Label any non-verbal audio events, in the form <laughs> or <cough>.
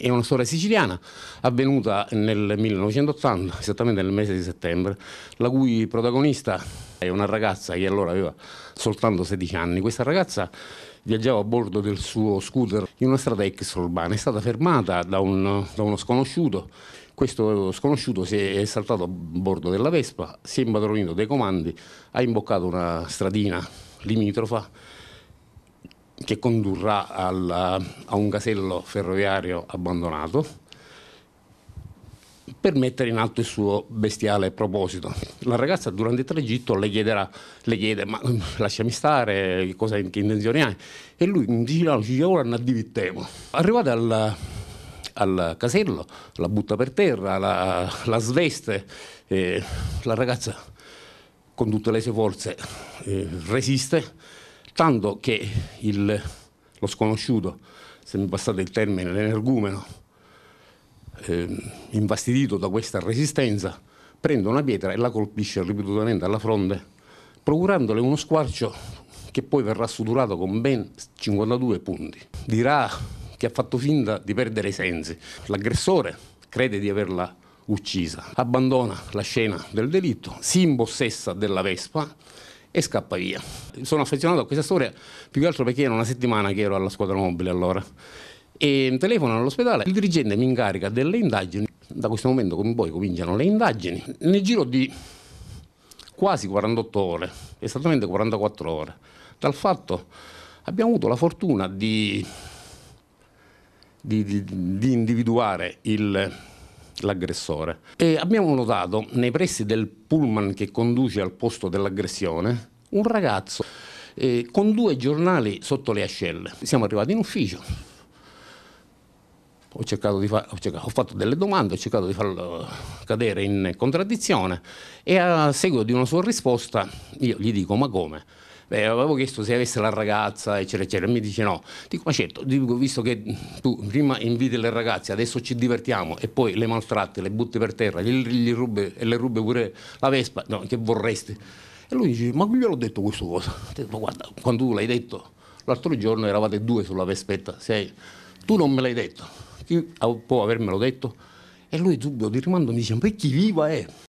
È una storia siciliana avvenuta nel 1980, esattamente nel mese di settembre, la cui protagonista è una ragazza che allora aveva soltanto 16 anni. Questa ragazza viaggiava a bordo del suo scooter in una strada extraurbana, è stata fermata da, un, da uno sconosciuto. Questo sconosciuto si è saltato a bordo della Vespa, si è impadronito dei comandi, ha imboccato una stradina limitrofa che condurrà al, a un casello ferroviario abbandonato per mettere in alto il suo bestiale proposito. La ragazza durante il tragitto le, chiederà, le chiede ma lasciami stare, cosa, che intenzioni hai? E lui dice no, ci ora non divittiamo. Arrivata al, al, casello, la butta per terra, la, la sveste, la ragazza con tutte le sue forze eh, resiste tanto che il, lo sconosciuto, se mi passate il termine, l'energumeno, eh, invastidito da questa resistenza, prende una pietra e la colpisce ripetutamente alla fronte, procurandole uno squarcio che poi verrà sudurato con ben 52 punti. Dirà che ha fatto finta di perdere i sensi. L'aggressore crede di averla uccisa, abbandona la scena del delitto, si impossessa della Vespa e scappa via. Sono affezionato a questa storia più che altro perché era una settimana che ero alla squadra mobile allora. E telefonano all'ospedale, il dirigente mi incarica delle indagini. Da questo momento come poi cominciano le indagini. Nel giro di quasi 48 ore, esattamente 44 ore, dal fatto abbiamo avuto la fortuna di, di, di, di individuare il l'aggressore. E abbiamo notato nei pressi del pullman che conduce al posto dell'aggressione un ragazzo eh, con due giornali sotto le ascelle. Siamo arrivati in ufficio. Ho, cercato fa ho, ho fatto delle domande, ho cercato di farlo cadere in contraddizione e a seguito di una sua risposta io gli dico ma come? Beh, avevo chiesto se avesse la ragazza, eccetera, eccetera. Mi dice no. Dico, ma certo, dico, visto che tu prima inviti le ragazze, adesso ci divertiamo e poi le maltratti, le butti per terra, gli, gli rubi, e le rubi pure la Vespa, no, che vorresti? E lui dice, ma gliel'ho detto questa cosa? <laughs> Dico, guarda, quando tu l'hai detto, l'altro giorno eravate due sulla Vespetta, sei, tu non me l'hai detto, chi può avermelo detto? E lui dubbio di rimando mi dice, ma chi viva è?